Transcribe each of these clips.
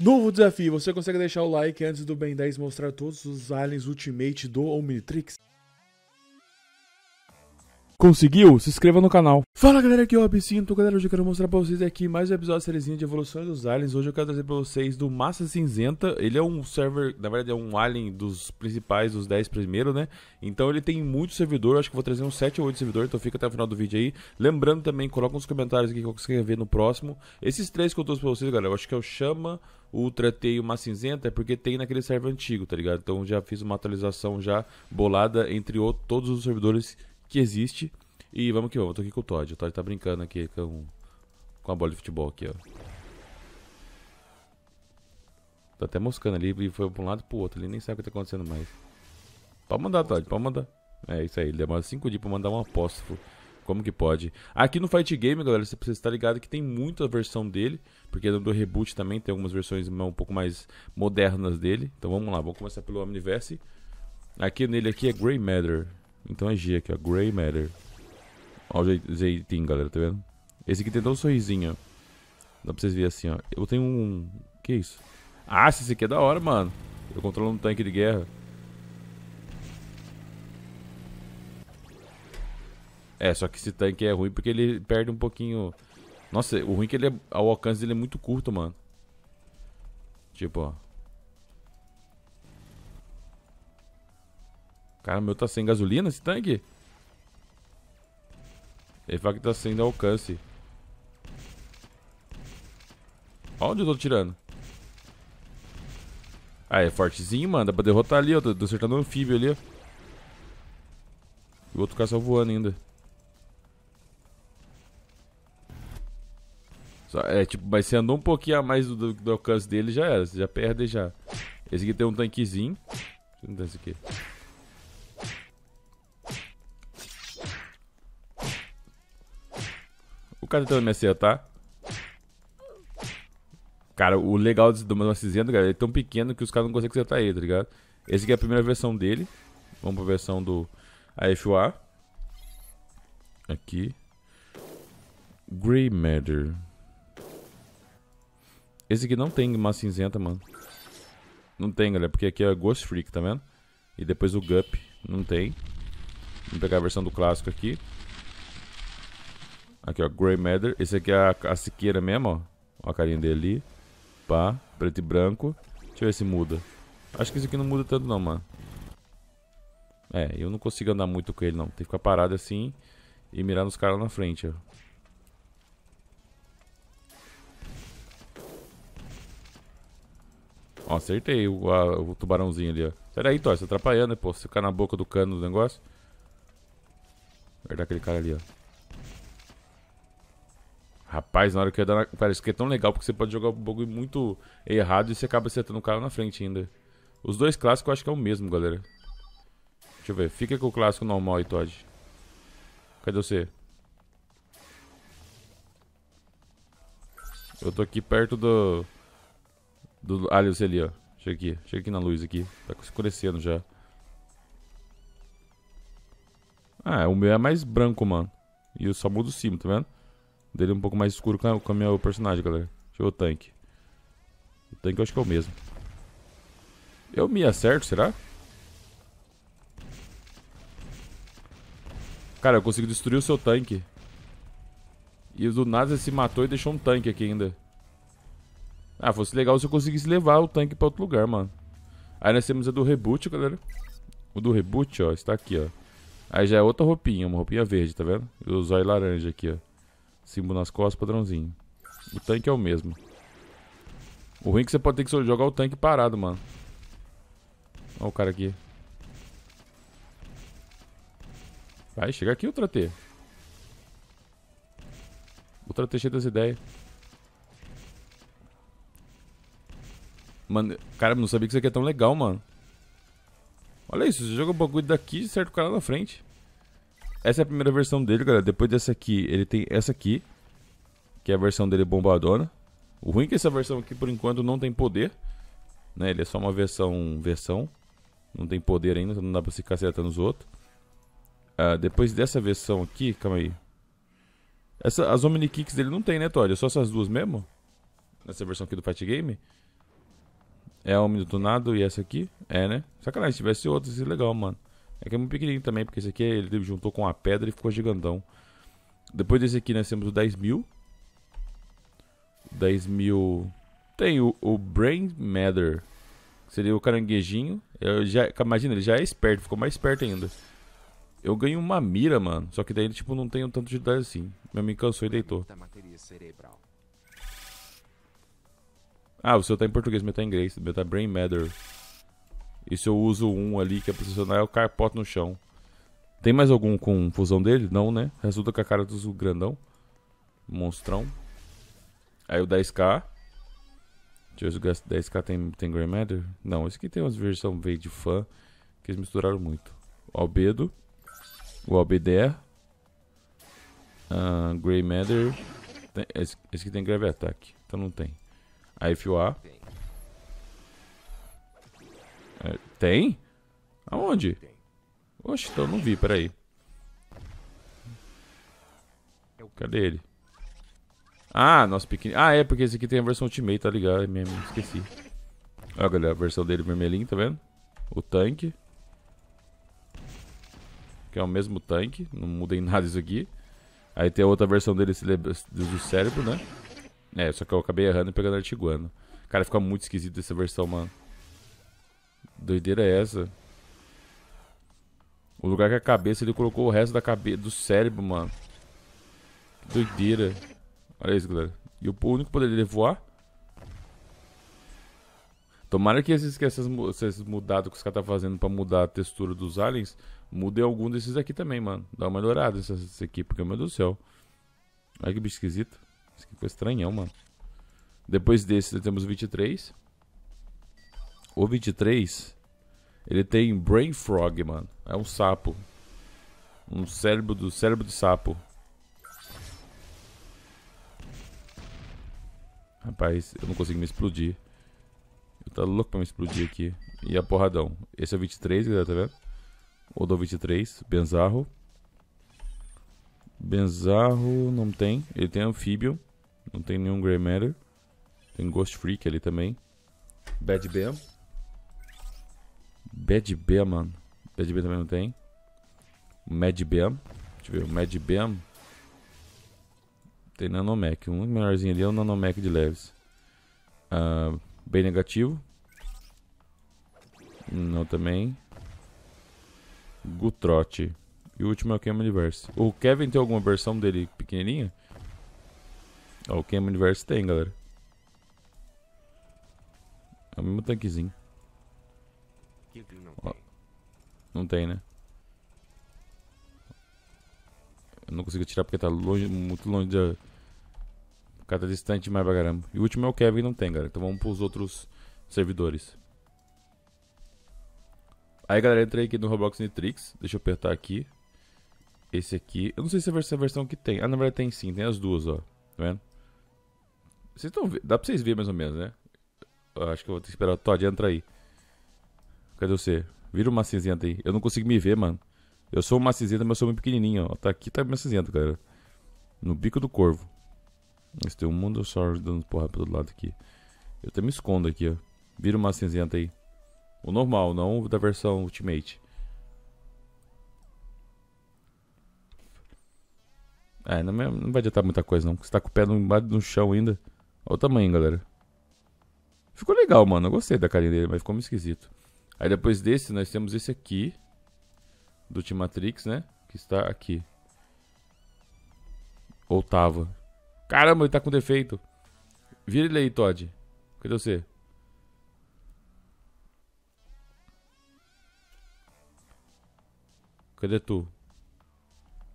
Novo desafio, você consegue deixar o like antes do Ben 10 mostrar todos os aliens Ultimate do Omnitrix? Conseguiu? Se inscreva no canal. Fala galera, aqui é o Absinto. Galera, hoje eu quero mostrar pra vocês aqui mais um episódio da sériezinha de evoluções dos aliens. Hoje eu quero trazer pra vocês do Massa Cinzenta. Ele é um server, na verdade é um alien dos principais, dos 10 primeiros, né? Então ele tem muito servidor, acho que vou trazer uns 7 ou 8 servidores, então fica até o final do vídeo aí. Lembrando também, coloca nos comentários aqui o que você quer ver no próximo. Esses três que eu trouxe pra vocês, galera, eu acho que é o Chama... Ultra tem uma cinzenta é porque tem naquele server antigo, tá ligado? Então já fiz uma atualização já bolada entre o, todos os servidores que existe. E vamos que vamos, eu tô aqui com o Todd. O Todd tá brincando aqui com, com a bola de futebol aqui, ó. Tá até moscando ali e foi pra um lado e pro outro. Ele nem sabe o que tá acontecendo mais. Pode mandar, Todd, pode mandar. É isso aí, demora 5 dias pra mandar um apóstolo. Como que pode? Aqui no Fight Game, galera, você precisa estar ligado que tem muita versão dele, porque no do reboot também tem algumas versões um pouco mais modernas dele. Então vamos lá, vamos começar pelo Omniverse. Aqui nele aqui é Grey Matter. Então é G aqui, ó, Grey Matter. Ó o jeitinho, galera, tá vendo? Esse aqui tem até um sorrisinho, ó. Dá pra vocês verem assim, ó. Eu tenho um... Que isso? Ah, esse aqui é da hora, mano. Eu controlo um tanque de guerra. É, só que esse tanque é ruim porque ele perde um pouquinho... Nossa, o ruim é que ele é... o alcance dele é muito curto, mano. Tipo, ó. Cara, meu tá sem gasolina esse tanque? Ele fala que tá sem alcance. Ó onde eu tô tirando. Ah, é fortezinho, mano. Dá pra derrotar ali, ó. Tô acertando o um anfíbio ali, ó. E o outro cara só voando ainda. É, tipo, mas você andou um pouquinho a mais do, do, alcance dele, já era. Você já perde já. Esse aqui tem um tanquezinho. Deixa eu dar esse aqui. O cara tentando me acertar. Cara, o legal do Mano Cinzento, ele é tão pequeno que os caras não conseguem acertar ele, tá ligado? Esse aqui é a primeira versão dele. Vamos pra versão do AFUA. Aqui. Grey Matter. Esse aqui não tem massa cinzenta, mano. Não tem, galera, porque aqui é Ghost Freak, tá vendo? E depois o Gup, não tem. Vamos pegar a versão do clássico aqui. Aqui, ó, Grey Matter. Esse aqui é a, a siqueira mesmo, ó. ó. a carinha dele ali. Pá, preto e branco. Deixa eu ver se muda. Acho que esse aqui não muda tanto não, mano. É, eu não consigo andar muito com ele não. Tem que ficar parado assim e mirar nos caras na frente, ó. Ó, acertei o, a, o tubarãozinho ali, ó. Sai aí, Thor, você tá atrapalhando, né, pô. Você ficar na boca do cano do negócio. Guardar aquele cara ali, ó. Rapaz, na hora que eu ia dar na... Cara, isso aqui é tão legal porque você pode jogar o bagulho muito errado e você acaba acertando o cara na frente ainda. Os dois clássicos eu acho que é o mesmo, galera. Deixa eu ver. Fica com o clássico normal aí, Todd. Cadê você? Eu tô aqui perto do... Do Alios ali, ó. Chega aqui, chega aqui na luz aqui. Tá escurecendo já. Ah, o meu é mais branco, mano. E eu só mudo o cimo, tá vendo? Dele é um pouco mais escuro com o meu personagem, galera. Deixa eu ver o tanque. O tanque eu acho que é o mesmo. Eu me acerto, será? Cara, eu consigo destruir o seu tanque. E do nada ele se matou e deixou um tanque aqui ainda. Ah, fosse legal se eu conseguisse levar o tanque pra outro lugar, mano. Aí nós temos a do reboot, galera. O do reboot, ó, está aqui, ó. Aí já é outra roupinha, uma roupinha verde, tá vendo? E o zóio laranja aqui, ó. Símbolo nas costas, padrãozinho. O tanque é o mesmo. O ruim é que você pode ter que jogar o tanque parado, mano. Olha o cara aqui. Vai, chega aqui, Ultra T. Ultra T cheio das ideias. Mano, cara, não sabia que isso aqui é tão legal, mano. Olha isso, você joga o bagulho daqui e acerta o cara na frente. Essa é a primeira versão dele, galera. Depois dessa aqui, ele tem essa aqui. Que é a versão dele bombadona. O ruim é que essa versão aqui, por enquanto, não tem poder. Né? Ele é só uma versão... versão. Não tem poder ainda, então não dá pra se acertando nos outros. Uh, depois dessa versão aqui... Calma aí. Essa, as Omni Kicks dele não tem, né, Todd? É só essas duas mesmo? Nessa versão aqui do Fight Game? É o minuto nado e essa aqui? É, né? Sacanagem, se tivesse outra, seria legal, mano. É que é muito pequenininho também, porque esse aqui ele juntou com a pedra e ficou gigantão. Depois desse aqui nós temos o 10 mil. 10 mil. Tem o, o Brain Matter. Que seria o caranguejinho. Eu já, imagina, ele já é esperto, ficou mais esperto ainda. Eu ganho uma mira, mano. Só que daí, tipo, não tenho tanto de dar assim. Meu me cansou e deitou. Ah, o seu tá em português, meu tá em inglês. Meu tá Brain Matter. E se eu uso um ali que é posicionar, o carpoto no chão. Tem mais algum com fusão dele? Não, né? Resulta com a cara do grandão. Monstrão. Aí o 10k. Deixa eu ver se o 10k tem, tem Grey Matter. Não, esse aqui tem umas versão veio de fã. Que eles misturaram muito. O Albedo. O Albedea. Uh, Grey Matter. Tem, esse, esse aqui tem Grave Attack. Então não tem. Aí, fio A. É, tem? Aonde? Oxe, então não vi, peraí. Cadê ele? Ah, nosso pequeno. Ah, é, porque esse aqui tem a versão Ultimate, tá ligado? É esqueci. Olha galera, a versão dele vermelhinho, tá vendo? O tanque. Que é o mesmo tanque. Não muda em nada isso aqui. Aí tem a outra versão dele do cérebro, né? É, só que eu acabei errando e pegando Artiguano. Cara, fica muito esquisito essa versão, mano. Doideira é essa? O lugar que a cabeça, ele colocou o resto da cabeça do cérebro, mano. Que doideira. Olha isso, galera. E o único poder dele é voar? Tomara que esses, que esses, esses mudados que os caras tá fazendo pra mudar a textura dos aliens, mudem algum desses aqui também, mano. Dá uma melhorada nesse aqui, porque, meu Deus do céu. Olha que bicho esquisito. Isso aqui ficou estranhão, mano. Depois desse, temos o 23. O 23, ele tem Brain Frog, mano. É um sapo. Um cérebro do cérebro de sapo. Rapaz, eu não consigo me explodir. Eu tô louco pra me explodir aqui. E a porradão. Esse é o 23, galera, tá vendo? O do 23, Benzarro. Benzarro não tem. Ele tem anfíbio. Não tem nenhum Grey Matter. Tem Ghost Freak ali também. Bad bam Bad bam mano. Bad bam também não tem. Mad Bam. Deixa eu ver, Mad Bam. Tem Nanomec. Um melhorzinho ali é o Nanomec de leves. Uh, bem negativo. Não também. Gutrote. E o último é o Kevin Universe. O Kevin tem alguma versão dele pequenininha? Ó, é o Cam Universo tem, galera. É o mesmo tanquezinho. Não, não tem, né? Eu não consigo tirar porque tá longe, muito longe da... tá distante mais pra caramba. E o último é o Kevin, não tem, galera. Então vamos pros outros servidores. Aí, galera, entrei aqui no Roblox Nitrix. Deixa eu apertar aqui. Esse aqui. Eu não sei se é a é versão que tem. Ah, na verdade tem sim. Tem as duas, ó. Tá vendo? Vocês estão Dá pra vocês verem mais ou menos, né? Eu acho que eu vou ter que esperar o Todd entra aí. Cadê você? Vira uma cinzenta aí. Eu não consigo me ver, mano. Eu sou uma cinzenta, mas eu sou muito pequenininho, ó. Tá aqui, tá minha cinzenta, galera. No bico do corvo. mas tem um mundo só dando porra pro lado aqui. Eu até me escondo aqui, ó. Vira uma cinzenta aí. O normal, não o da versão Ultimate. É, não, não vai adiantar muita coisa, não. Você tá com o pé no, no chão ainda. Olha o tamanho, galera. Ficou legal, mano. Eu gostei da carinha dele, mas ficou meio esquisito. Aí depois desse, nós temos esse aqui. Do Matrix, né? Que está aqui. Ou tava. Caramba, ele tá com defeito. Vira ele aí, Todd. Cadê você? Cadê tu?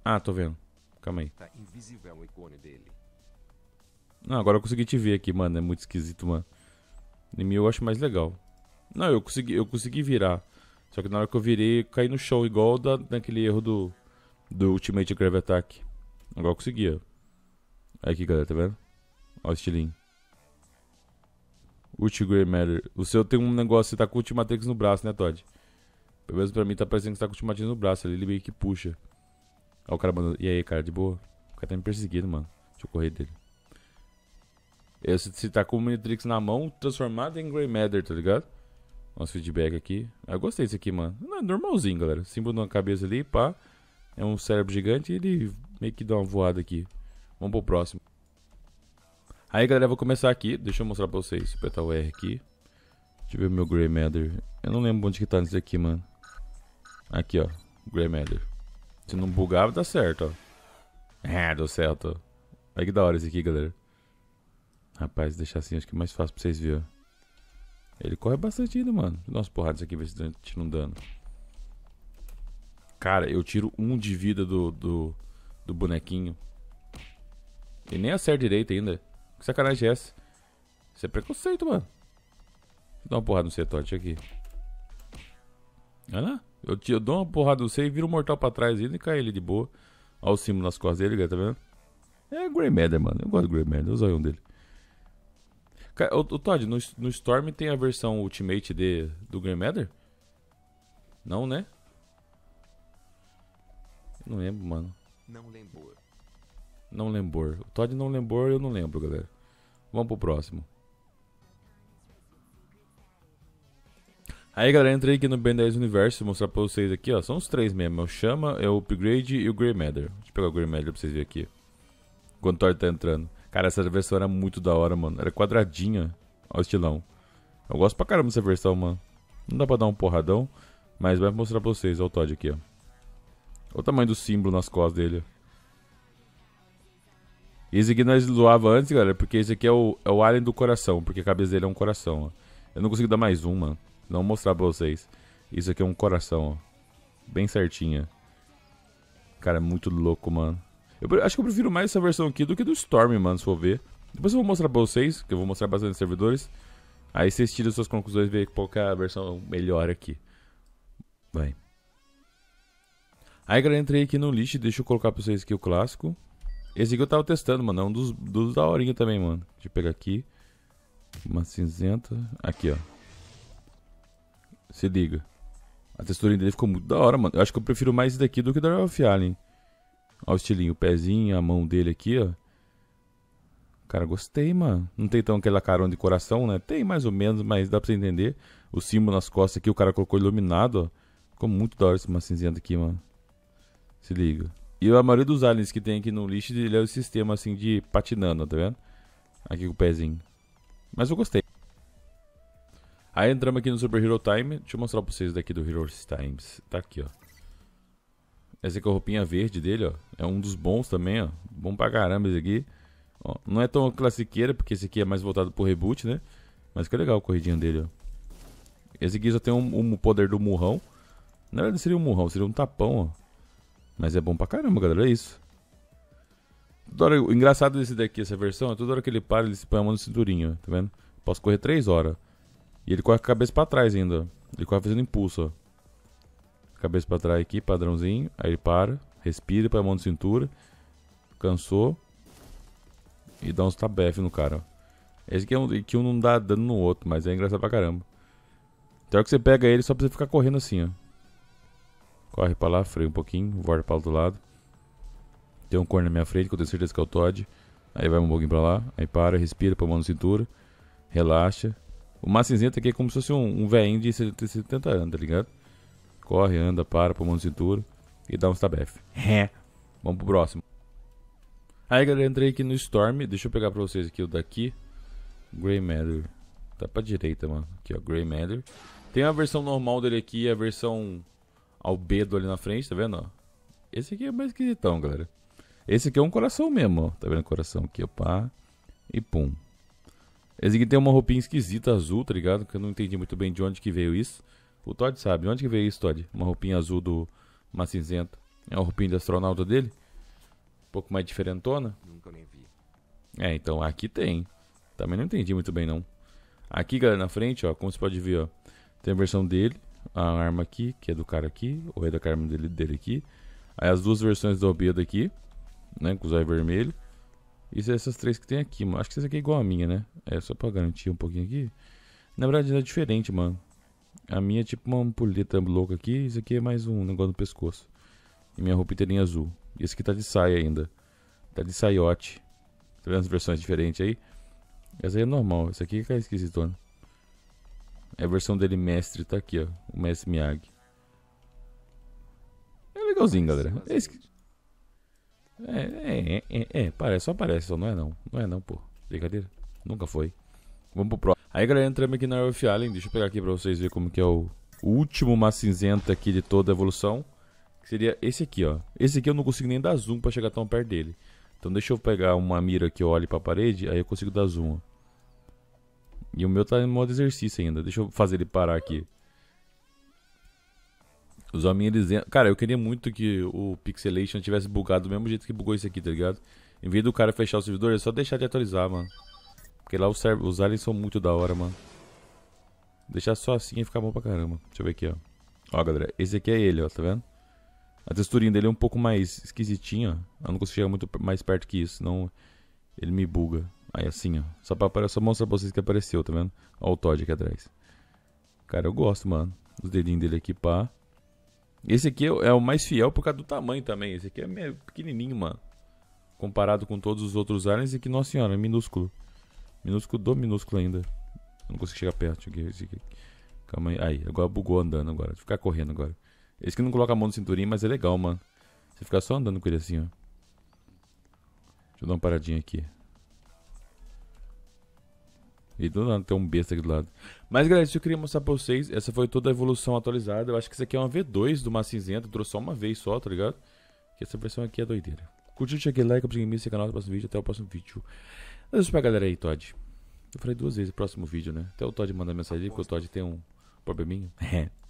Ah, tô vendo. Calma aí. Tá invisível o ícone dele. Não, agora eu consegui te ver aqui, mano. É muito esquisito, mano. mim eu acho mais legal. Não, eu consegui, eu consegui virar. Só que na hora que eu virei, eu caí no chão, igual da, naquele erro do, do Ultimate Grave Attack. Agora eu consegui, ó. Aqui, galera, tá vendo? Ó o estilinho. Ultimate Matter. O seu tem um negócio, você tá com o Ultimatrix no braço, né, Todd? Pelo menos pra mim tá parecendo que você tá com o Ultimatrix no braço. Ali ele meio que puxa. Ó o cara mandando. E aí, cara, de boa? O cara tá me perseguindo, mano. Deixa eu correr dele se, tá com o Minitrix na mão, transformado em Grey Matter, tá ligado? Nosso feedback aqui. Eu gostei desse aqui, mano. Não, é normalzinho, galera. Símbolo uma cabeça ali, pá. É um cérebro gigante e ele meio que dá uma voada aqui. Vamos pro próximo. Aí, galera, eu vou começar aqui. Deixa eu mostrar pra vocês. Apertar o R aqui. Deixa eu ver meu Grey Matter. Eu não lembro onde que tá nesse aqui, mano. Aqui, ó. Grey Matter. Se não bugar, dá certo, ó. é deu certo. Olha que da hora esse aqui, galera. Rapaz, deixar assim acho que é mais fácil pra vocês verem. Ele corre bastante ainda, mano. Dá umas porradas aqui, ver se tira um dano. Cara, eu tiro um de vida do, do, do bonequinho. E nem acerta direito ainda. Que sacanagem é essa? Isso é preconceito, mano. Deixa dar uma porrada no Cetote aqui. Olha lá. Eu, eu dou uma porrada no C e viro o um mortal pra trás ainda e cai ele de boa. Olha o cimo nas costas dele, tá vendo? É Grey Matter, mano. Eu gosto do Grey Matter. Eu é um dele. O, o Todd, no, no Storm tem a versão Ultimate de, do Grey Matter? Não, né? Não lembro, mano. Não lembro. Não lembro. O Todd não lembrou, eu não lembro, galera. Vamos pro próximo. Aí, galera, entrei aqui no Ben 10 Universo, vou mostrar pra vocês aqui, ó. São os três mesmo. o Chama, é o Upgrade e o Grey Matter. Deixa eu pegar o Grey Matter pra vocês verem aqui. Quando o Todd tá entrando. Cara, essa versão era muito da hora, mano. Era quadradinha. Olha o estilão. Eu gosto pra caramba dessa versão, mano. Não dá pra dar um porradão, mas vai mostrar pra vocês. Olha o Todd aqui, ó. Olha o tamanho do símbolo nas costas dele, ó. Esse aqui nós zoava antes, galera, porque esse aqui é o, é o alien do coração, porque a cabeça dele é um coração, ó. Eu não consigo dar mais uma, não vou mostrar pra vocês. Isso aqui é um coração, ó. Bem certinha. Cara, é muito louco, mano. Eu acho que eu prefiro mais essa versão aqui do que do Storm, mano, se for ver. Depois eu vou mostrar pra vocês, que eu vou mostrar bastante servidores. Aí vocês tiram suas conclusões e veem qual é a versão melhor aqui. Vai. Aí, galera, entrei aqui no lixo, deixa eu colocar pra vocês aqui o clássico. Esse aqui eu tava testando, mano, é um dos, dos daorinha também, mano. Deixa eu pegar aqui. Uma cinzenta. Aqui, ó. Se liga. A textura dele ficou muito da hora, mano. Eu acho que eu prefiro mais esse daqui do que o da of Alien. Olha o estilinho, o pezinho, a mão dele aqui, ó. Cara, gostei, mano. Não tem tão aquela carona de coração, né? Tem mais ou menos, mas dá pra você entender. O símbolo nas costas aqui, o cara colocou iluminado, ó. Ficou muito da hora esse cinzento aqui, mano. Se liga. E a maioria dos aliens que tem aqui no lixo, ele é o sistema, assim, de patinando, tá vendo? Aqui com o pezinho. Mas eu gostei. Aí entramos aqui no Super Hero Time. Deixa eu mostrar pra vocês daqui do Hero Times. Tá aqui, ó. Essa aqui é a roupinha verde dele, ó. É um dos bons também, ó. Bom pra caramba esse aqui. Ó, não é tão classiqueira, porque esse aqui é mais voltado pro reboot, né? Mas que legal o corridinho dele, ó. Esse aqui já tem o um, um, poder do murrão. Na verdade não seria um murrão, seria um tapão, ó. Mas é bom pra caramba, galera, é isso. Toda hora, o engraçado desse daqui, essa versão, é toda hora que ele para, ele se põe a mão no cinturinho, ó. tá vendo? Posso correr 3 horas. E ele corre com a cabeça pra trás ainda, ó. Ele corre fazendo impulso, ó cabeça para trás aqui, padrãozinho. Aí ele para, respira, para a mão na cintura. Cansou. E dá uns tabef no cara. Esse aqui é um que um não dá dano no outro, mas é engraçado pra caramba. Então é que você pega ele só pra você ficar correndo assim, ó. Corre pra lá, freia um pouquinho, volta pra outro lado. Tem um corno na minha frente, que eu tenho certeza que é o Todd. Aí vai um pouquinho pra lá, aí para, respira, põe a mão na cintura, relaxa. O mais cinzento tá aqui é como se fosse um, um velhinho de 70 anos, tá ligado? corre, anda, para, pulmão de cintura e dá um stabef. É. Vamos pro próximo. Aí, galera, entrei aqui no Storm. Deixa eu pegar pra vocês aqui o daqui. Grey Matter. Tá pra direita, mano. Aqui, ó. Grey Matter. Tem a versão normal dele aqui e a versão albedo ali na frente, tá vendo? Ó? Esse aqui é mais esquisitão, galera. Esse aqui é um coração mesmo, ó. Tá vendo o coração aqui, opá. E pum. Esse aqui tem uma roupinha esquisita azul, tá ligado? Que eu não entendi muito bem de onde que veio isso. O Todd sabe. Onde que veio isso, Todd? Uma roupinha azul do. Uma cinzenta. É uma roupinha de astronauta dele? Um pouco mais diferentona? Nunca nem vi. É, então aqui tem. Também não entendi muito bem, não. Aqui, galera, na frente, ó, como você pode ver, ó, tem a versão dele, a arma aqui, que é do cara aqui, o rei é da arma dele, dele aqui. Aí as duas versões do Albedo aqui, né, com o zóio vermelho. E essas três que tem aqui, mano. Acho que essa aqui é igual a minha, né? É, só pra garantir um pouquinho aqui. Na verdade, é diferente, mano. A minha é tipo uma ampulheta louca aqui. Isso aqui é mais um negócio no pescoço. E minha roupa inteirinha azul. E esse aqui tá de saia ainda. Tá de saiote. Tá vendo as versões diferentes aí? Essa aí é normal. Essa aqui é, é esquisitona. É a versão dele mestre. Tá aqui, ó. O mestre Miyagi. É legalzinho, galera. É, esqui... É, é, é, é, é, Parece, só parece. Só não é não. Não é não, pô. Brincadeira. Nunca foi. Vamos pro próximo. Aí, galera, entramos aqui na Earth Island. Deixa eu pegar aqui pra vocês verem como que é o último massa cinzenta aqui de toda a evolução. Que seria esse aqui, ó. Esse aqui eu não consigo nem dar zoom pra chegar tão perto dele. Então deixa eu pegar uma mira que eu olhe pra parede, aí eu consigo dar zoom, ó. E o meu tá em modo exercício ainda. Deixa eu fazer ele parar aqui. Os homens, eles... Cara, eu queria muito que o Pixelation tivesse bugado do mesmo jeito que bugou isso aqui, tá ligado? Em vez do cara fechar o servidor, é só deixar de atualizar, mano. Porque lá os, os aliens são muito da hora, mano. Deixar só assim e ficar bom pra caramba. Deixa eu ver aqui, ó. Ó, galera, esse aqui é ele, ó, tá vendo? A texturinha dele é um pouco mais esquisitinha, ó. Eu não consigo chegar muito mais perto que isso, senão ele me buga. Aí assim, ó. Só, pra, só mostra pra vocês que apareceu, tá vendo? Ó o Todd aqui atrás. Cara, eu gosto, mano. Os dedinhos dele aqui, pá. Esse aqui é o é mais fiel por causa do tamanho também. Esse aqui é meio pequenininho, mano. Comparado com todos os outros aliens, esse aqui, nossa senhora, é minúsculo. Minúsculo do minúsculo ainda. Eu não consigo chegar perto. Calma aí. Aí, agora bugou andando agora. Deixa eu ficar correndo agora. Esse aqui não coloca a mão no cinturinho, mas é legal, mano. Você ficar só andando com ele assim, ó. Deixa eu dar uma paradinha aqui. E do nada tem um besta aqui do lado. Mas galera, isso eu queria mostrar pra vocês. Essa foi toda a evolução atualizada. Eu acho que isso aqui é uma V2 do Mar Cinzento. Trouxe só uma vez só, tá ligado? Que essa versão aqui é doideira. Curtiu, deixa aquele like, abre o no canal, no próximo vídeo. Até o próximo vídeo. Eu isso pra galera aí, Todd. Eu falei duas vezes próximo vídeo, né? Até o Todd manda mensagem aí, porque o Todd tem um probleminha. É.